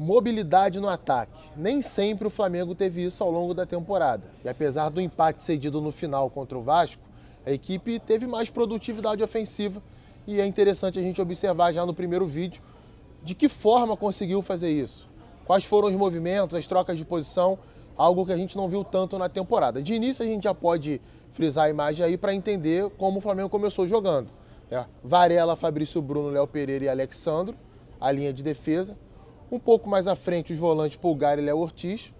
Mobilidade no ataque. Nem sempre o Flamengo teve isso ao longo da temporada. E apesar do empate cedido no final contra o Vasco, a equipe teve mais produtividade ofensiva. E é interessante a gente observar já no primeiro vídeo de que forma conseguiu fazer isso. Quais foram os movimentos, as trocas de posição, algo que a gente não viu tanto na temporada. De início a gente já pode frisar a imagem aí para entender como o Flamengo começou jogando. Né? Varela, Fabrício Bruno, Léo Pereira e Alexandro, a linha de defesa um pouco mais à frente, os volantes Pulgar e Léo Ortiz.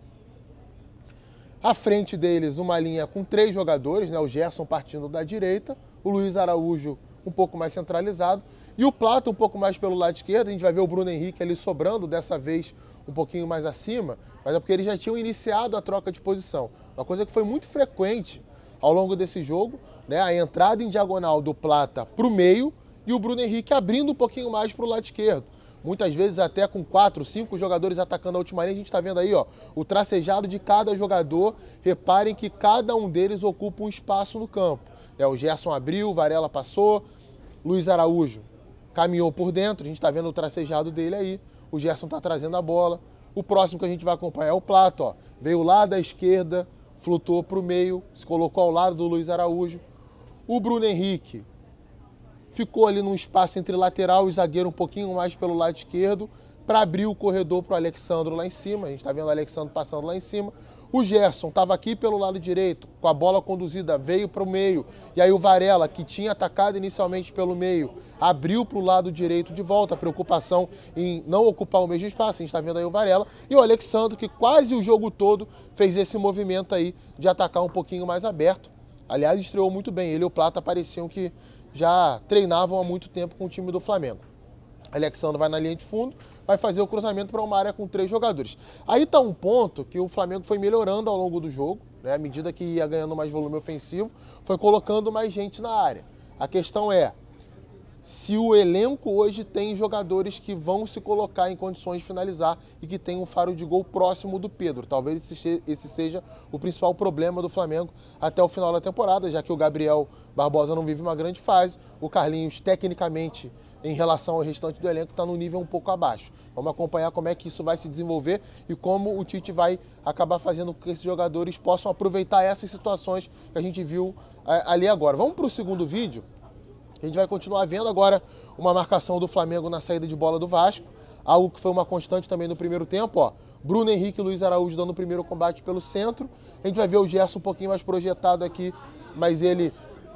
À frente deles, uma linha com três jogadores, né? o Gerson partindo da direita, o Luiz Araújo um pouco mais centralizado e o Plata um pouco mais pelo lado esquerdo. A gente vai ver o Bruno Henrique ali sobrando, dessa vez um pouquinho mais acima, mas é porque eles já tinham iniciado a troca de posição. Uma coisa que foi muito frequente ao longo desse jogo, né? a entrada em diagonal do Plata para o meio e o Bruno Henrique abrindo um pouquinho mais para o lado esquerdo. Muitas vezes até com quatro, cinco jogadores atacando a última linha. A gente está vendo aí ó, o tracejado de cada jogador. Reparem que cada um deles ocupa um espaço no campo. É, o Gerson abriu, Varela passou, Luiz Araújo caminhou por dentro. A gente está vendo o tracejado dele aí. O Gerson está trazendo a bola. O próximo que a gente vai acompanhar é o Plato. Ó. Veio lá da esquerda, flutuou para o meio, se colocou ao lado do Luiz Araújo. O Bruno Henrique ficou ali num espaço entre lateral e zagueiro um pouquinho mais pelo lado esquerdo para abrir o corredor para o Alexandro lá em cima. A gente está vendo o Alexandro passando lá em cima. O Gerson estava aqui pelo lado direito, com a bola conduzida, veio para o meio. E aí o Varela, que tinha atacado inicialmente pelo meio, abriu para o lado direito de volta. Preocupação em não ocupar o mesmo espaço. A gente está vendo aí o Varela. E o Alexandro, que quase o jogo todo fez esse movimento aí de atacar um pouquinho mais aberto. Aliás, estreou muito bem. Ele e o Plata pareciam que já treinavam há muito tempo com o time do Flamengo. Alexandre vai na linha de fundo, vai fazer o cruzamento para uma área com três jogadores. Aí está um ponto que o Flamengo foi melhorando ao longo do jogo, né? à medida que ia ganhando mais volume ofensivo, foi colocando mais gente na área. A questão é, se o elenco hoje tem jogadores que vão se colocar em condições de finalizar e que tem um faro de gol próximo do Pedro. Talvez esse seja o principal problema do Flamengo até o final da temporada, já que o Gabriel Barbosa não vive uma grande fase, o Carlinhos, tecnicamente, em relação ao restante do elenco, está no nível um pouco abaixo. Vamos acompanhar como é que isso vai se desenvolver e como o Tite vai acabar fazendo com que esses jogadores possam aproveitar essas situações que a gente viu é, ali agora. Vamos para o segundo vídeo. A gente vai continuar vendo agora uma marcação do Flamengo na saída de bola do Vasco, algo que foi uma constante também no primeiro tempo, ó. Bruno Henrique e Luiz Araújo dando o primeiro combate pelo centro. A gente vai ver o Gerson um pouquinho mais projetado aqui, mas ele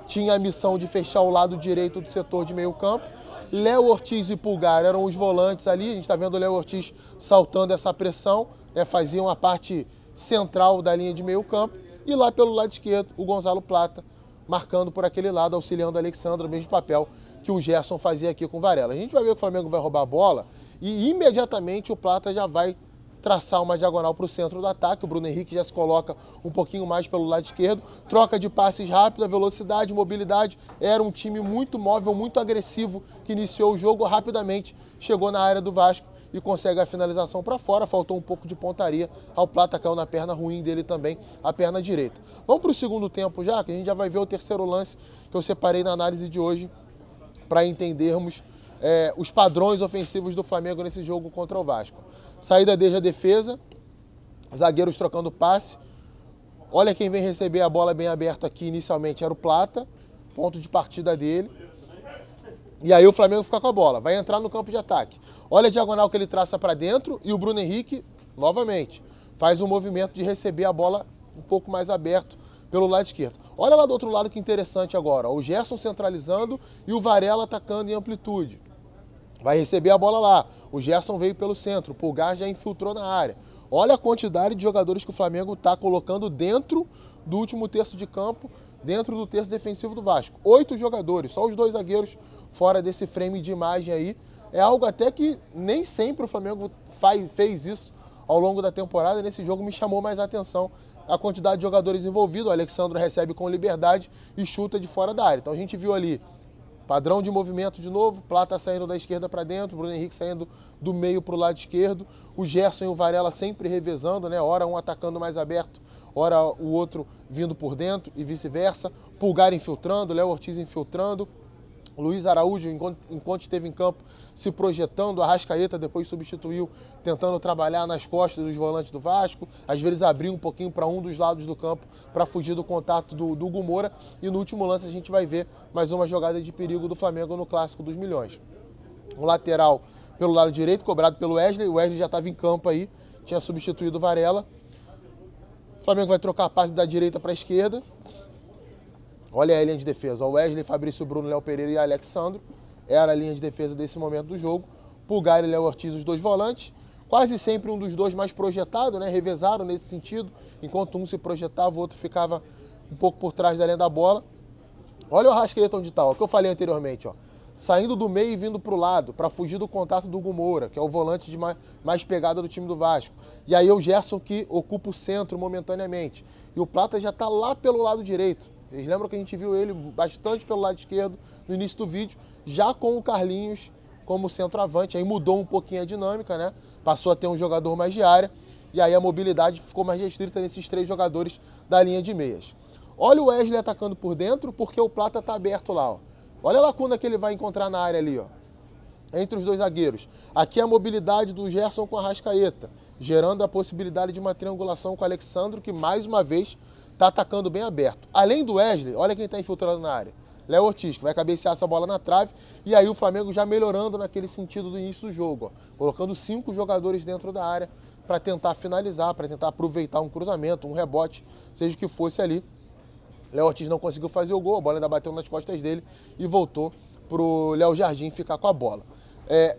tinha a missão de fechar o lado direito do setor de meio campo. Léo Ortiz e Pulgar eram os volantes ali, a gente está vendo o Léo Ortiz saltando essa pressão, né, faziam a parte central da linha de meio campo. E lá pelo lado esquerdo, o Gonzalo Plata marcando por aquele lado, auxiliando o Alexandre, o mesmo papel que o Gerson fazia aqui com o Varela. A gente vai ver que o Flamengo vai roubar a bola e imediatamente o Plata já vai traçar uma diagonal para o centro do ataque. O Bruno Henrique já se coloca um pouquinho mais pelo lado esquerdo. Troca de passes rápida, velocidade, mobilidade. Era um time muito móvel, muito agressivo que iniciou o jogo rapidamente. Chegou na área do Vasco e consegue a finalização para fora. Faltou um pouco de pontaria. Ao Plata caiu na perna ruim dele também, a perna direita. Vamos para o segundo tempo já, que a gente já vai ver o terceiro lance que eu separei na análise de hoje para entendermos é, os padrões ofensivos do Flamengo nesse jogo contra o Vasco. Saída desde a defesa, zagueiros trocando passe. Olha quem vem receber a bola bem aberta aqui inicialmente era o Plata, ponto de partida dele. E aí o Flamengo fica com a bola, vai entrar no campo de ataque. Olha a diagonal que ele traça para dentro e o Bruno Henrique, novamente, faz um movimento de receber a bola um pouco mais aberto pelo lado esquerdo. Olha lá do outro lado que interessante agora. O Gerson centralizando e o Varela atacando em amplitude. Vai receber a bola lá. O Gerson veio pelo centro. O Pulgar já infiltrou na área. Olha a quantidade de jogadores que o Flamengo está colocando dentro do último terço de campo dentro do terço defensivo do Vasco. Oito jogadores, só os dois zagueiros fora desse frame de imagem aí. É algo até que nem sempre o Flamengo faz, fez isso ao longo da temporada. Nesse jogo me chamou mais a atenção a quantidade de jogadores envolvidos. O Alexandre recebe com liberdade e chuta de fora da área. Então a gente viu ali padrão de movimento de novo, Plata saindo da esquerda para dentro, Bruno Henrique saindo do meio para o lado esquerdo, o Gerson e o Varela sempre revezando, né? Hora um atacando mais aberto, ora o outro vindo por dentro e vice-versa. Pulgar infiltrando, Léo Ortiz infiltrando. Luiz Araújo, enquanto, enquanto esteve em campo, se projetando, a Rascaeta depois substituiu, tentando trabalhar nas costas dos volantes do Vasco, às vezes abriu um pouquinho para um dos lados do campo para fugir do contato do, do Gumora. E no último lance a gente vai ver mais uma jogada de perigo do Flamengo no Clássico dos Milhões. O lateral pelo lado direito, cobrado pelo Wesley, o Wesley já estava em campo aí, tinha substituído o Varela. Flamengo vai trocar a passe da direita para a esquerda. Olha a linha de defesa. O Wesley, Fabrício Bruno, Léo Pereira e Alexandro. Era a linha de defesa desse momento do jogo. Pulgar e Léo Ortiz, os dois volantes. Quase sempre um dos dois mais projetado, né? Revezaram nesse sentido. Enquanto um se projetava, o outro ficava um pouco por trás da linha da bola. Olha o Arrascaeta onde está, o que eu falei anteriormente. Ó saindo do meio e vindo para o lado, para fugir do contato do Gumoura, que é o volante de mais, mais pegada do time do Vasco. E aí o Gerson que ocupa o centro momentaneamente. E o Plata já está lá pelo lado direito. Vocês lembram que a gente viu ele bastante pelo lado esquerdo no início do vídeo, já com o Carlinhos como centroavante. Aí mudou um pouquinho a dinâmica, né? Passou a ter um jogador mais de área. E aí a mobilidade ficou mais restrita nesses três jogadores da linha de meias. Olha o Wesley atacando por dentro, porque o Plata está aberto lá, ó. Olha a lacuna é que ele vai encontrar na área ali, ó. Entre os dois zagueiros. Aqui é a mobilidade do Gerson com a Rascaeta, gerando a possibilidade de uma triangulação com o Alexandro, que mais uma vez está atacando bem aberto. Além do Wesley, olha quem está infiltrado na área. Léo Ortiz, que vai cabecear essa bola na trave. E aí o Flamengo já melhorando naquele sentido do início do jogo, ó, colocando cinco jogadores dentro da área para tentar finalizar, para tentar aproveitar um cruzamento, um rebote, seja o que fosse ali, Léo Ortiz não conseguiu fazer o gol, a bola ainda bateu nas costas dele e voltou para o Léo Jardim ficar com a bola. É,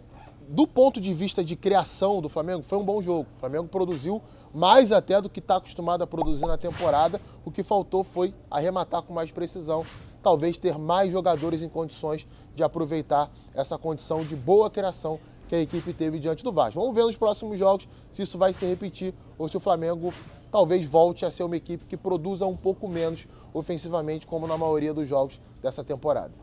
do ponto de vista de criação do Flamengo, foi um bom jogo. O Flamengo produziu mais até do que está acostumado a produzir na temporada. O que faltou foi arrematar com mais precisão. Talvez ter mais jogadores em condições de aproveitar essa condição de boa criação que a equipe teve diante do Vasco. Vamos ver nos próximos jogos se isso vai se repetir ou se o Flamengo talvez volte a ser uma equipe que produza um pouco menos ofensivamente, como na maioria dos jogos dessa temporada.